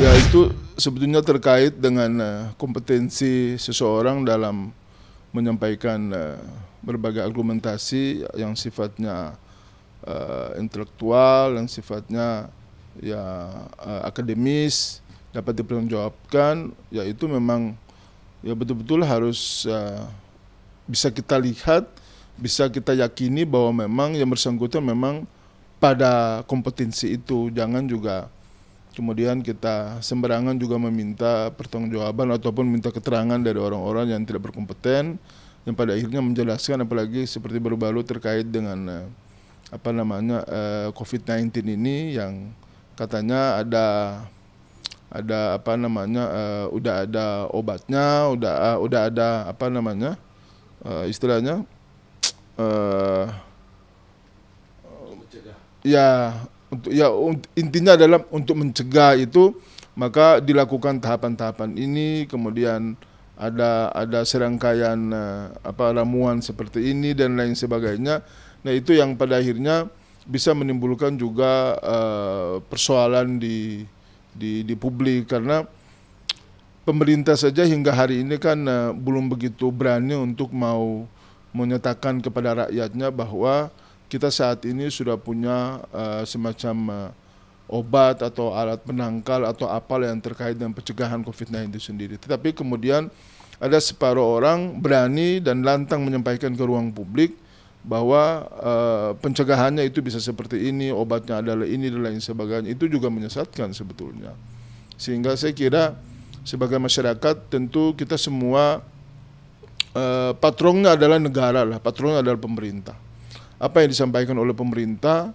Ya itu sebetulnya terkait dengan eh, kompetensi seseorang dalam menyampaikan eh, berbagai argumentasi yang sifatnya uh, intelektual, yang sifatnya ya uh, akademis dapat dipertanggungjawabkan, yaitu memang ya betul-betul harus uh, bisa kita lihat bisa kita yakini bahwa memang yang bersangkutan memang pada kompetensi itu jangan juga kemudian kita sembarangan juga meminta pertanggungjawaban ataupun minta keterangan dari orang-orang yang tidak berkompeten yang pada akhirnya menjelaskan apalagi seperti baru-baru terkait dengan eh, apa namanya eh, COVID-19 ini yang katanya ada ada apa namanya eh, udah ada obatnya udah udah ada apa namanya istilahnya uh, ya untuk ya intinya adalah untuk mencegah itu maka dilakukan tahapan-tahapan ini kemudian ada ada serangkaian eh, apa ramuan seperti ini dan lain sebagainya. Nah, itu yang pada akhirnya bisa menimbulkan juga uh, persoalan di di di publik karena pemerintah saja hingga hari ini kan uh, belum begitu berani untuk mau menyatakan kepada rakyatnya bahwa kita saat ini sudah punya uh, semacam uh, obat atau alat penangkal atau apal yang terkait dengan pencegahan COVID-19 itu sendiri. Tetapi kemudian ada separuh orang berani dan lantang menyampaikan ke ruang publik bahwa uh, pencegahannya itu bisa seperti ini, obatnya adalah ini dan lain sebagainya. Itu juga menyesatkan sebetulnya. Sehingga saya kira sebagai masyarakat tentu kita semua Eh, patronnya adalah negara lah, patronnya adalah pemerintah. Apa yang disampaikan oleh pemerintah,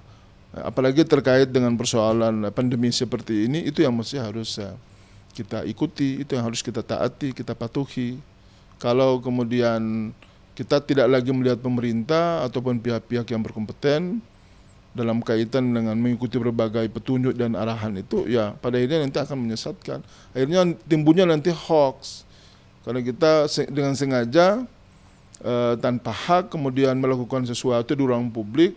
eh, apalagi terkait dengan persoalan pandemi seperti ini, itu yang mesti harus eh, kita ikuti, itu yang harus kita taati, kita patuhi. Kalau kemudian kita tidak lagi melihat pemerintah ataupun pihak-pihak yang berkompeten, dalam kaitan dengan mengikuti berbagai petunjuk dan arahan itu ya pada akhirnya nanti akan menyesatkan akhirnya timbulnya nanti hoax kalau kita dengan sengaja uh, tanpa hak kemudian melakukan sesuatu di ruang publik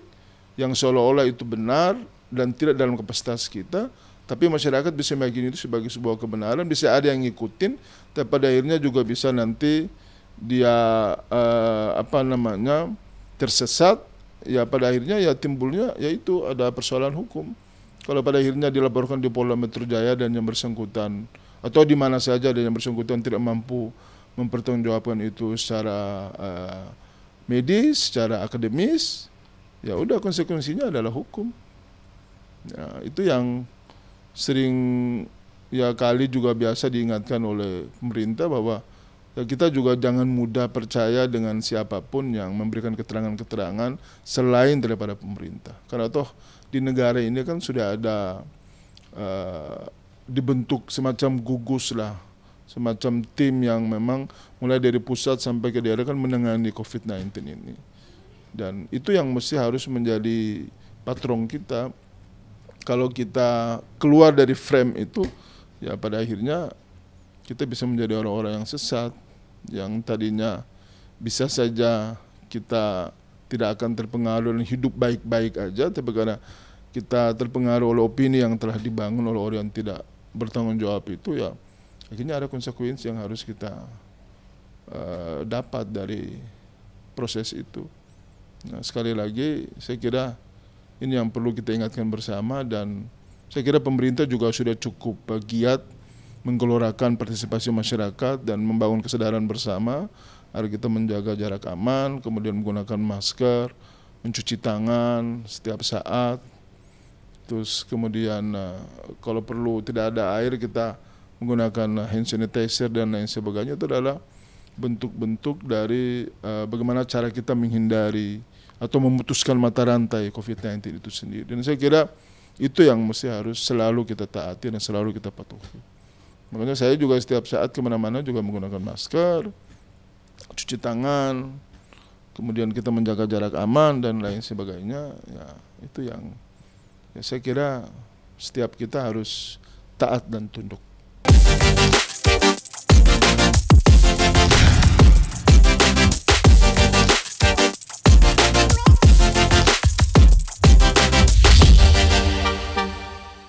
yang seolah-olah itu benar dan tidak dalam kapasitas kita, tapi masyarakat bisa meyakini itu sebagai sebuah kebenaran, bisa ada yang ngikutin, tapi pada akhirnya juga bisa nanti dia uh, apa namanya tersesat, ya pada akhirnya ya timbulnya yaitu ada persoalan hukum. Kalau pada akhirnya dilaporkan di Polda Metro Jaya dan yang bersangkutan atau di mana saja dan yang bersangkutan tidak mampu mempertanggungjawabkan itu secara uh, medis, secara akademis, ya udah konsekuensinya adalah hukum. Ya, itu yang sering ya kali juga biasa diingatkan oleh pemerintah bahwa ya kita juga jangan mudah percaya dengan siapapun yang memberikan keterangan-keterangan selain daripada pemerintah. Karena toh di negara ini kan sudah ada eh, dibentuk semacam gugus lah semacam tim yang memang mulai dari pusat sampai ke daerah kan menangani COVID-19 ini. Dan itu yang mesti harus menjadi patron kita. Kalau kita keluar dari frame itu, ya pada akhirnya kita bisa menjadi orang-orang yang sesat, yang tadinya bisa saja kita tidak akan terpengaruh dan hidup baik-baik aja, tapi karena kita terpengaruh oleh opini yang telah dibangun oleh orang yang tidak bertanggung jawab itu ya akhirnya ada konsekuensi yang harus kita uh, dapat dari proses itu. Nah, sekali lagi saya kira ini yang perlu kita ingatkan bersama dan saya kira pemerintah juga sudah cukup giat menggelorakan partisipasi masyarakat dan membangun kesadaran bersama agar kita menjaga jarak aman, kemudian menggunakan masker, mencuci tangan setiap saat, terus kemudian eh, kalau perlu tidak ada air kita menggunakan hand sanitizer dan lain sebagainya itu adalah bentuk-bentuk dari eh, bagaimana cara kita menghindari atau memutuskan mata rantai COVID-19 itu sendiri. Dan saya kira itu yang mesti harus selalu kita taati dan selalu kita patuhi. Makanya saya juga setiap saat kemana-mana juga menggunakan masker, cuci tangan, kemudian kita menjaga jarak aman dan lain sebagainya. Ya itu yang Ya, saya kira setiap kita harus taat dan tunduk.